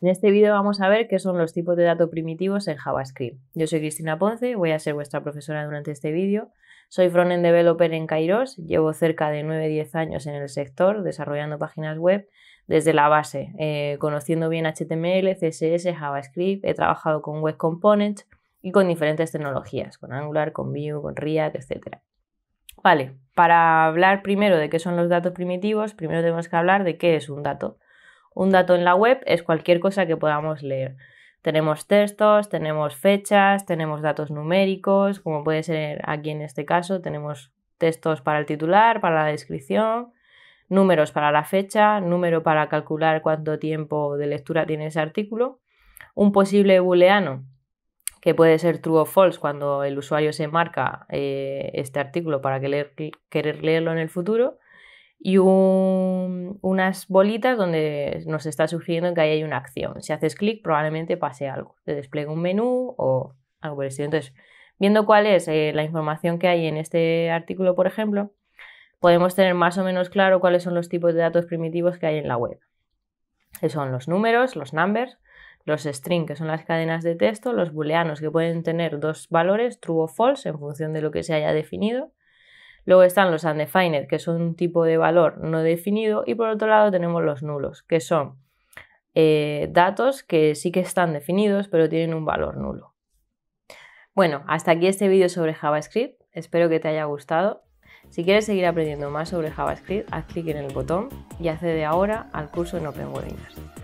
En este vídeo vamos a ver qué son los tipos de datos primitivos en JavaScript. Yo soy Cristina Ponce, voy a ser vuestra profesora durante este vídeo. Soy frontend developer en Kairos, llevo cerca de 9-10 años en el sector desarrollando páginas web desde la base, eh, conociendo bien HTML, CSS, JavaScript, he trabajado con Web Components y con diferentes tecnologías, con Angular, con Vue, con React, etc. Vale, para hablar primero de qué son los datos primitivos, primero tenemos que hablar de qué es un dato. Un dato en la web es cualquier cosa que podamos leer. Tenemos textos, tenemos fechas, tenemos datos numéricos, como puede ser aquí en este caso, tenemos textos para el titular, para la descripción, números para la fecha, número para calcular cuánto tiempo de lectura tiene ese artículo, un posible booleano que puede ser true o false cuando el usuario se marca eh, este artículo para querer leerlo en el futuro y unas bolitas donde nos está sugiriendo que ahí hay una acción. Si haces clic, probablemente pase algo. Te despliegue un menú o algo por el Entonces, viendo cuál es eh, la información que hay en este artículo, por ejemplo, podemos tener más o menos claro cuáles son los tipos de datos primitivos que hay en la web. Que son los números, los numbers, los string, que son las cadenas de texto, los booleanos, que pueden tener dos valores, true o false, en función de lo que se haya definido Luego están los undefined, que son un tipo de valor no definido. Y por otro lado tenemos los nulos, que son eh, datos que sí que están definidos, pero tienen un valor nulo. Bueno, hasta aquí este vídeo sobre JavaScript. Espero que te haya gustado. Si quieres seguir aprendiendo más sobre JavaScript, haz clic en el botón y accede ahora al curso en Open Webinars.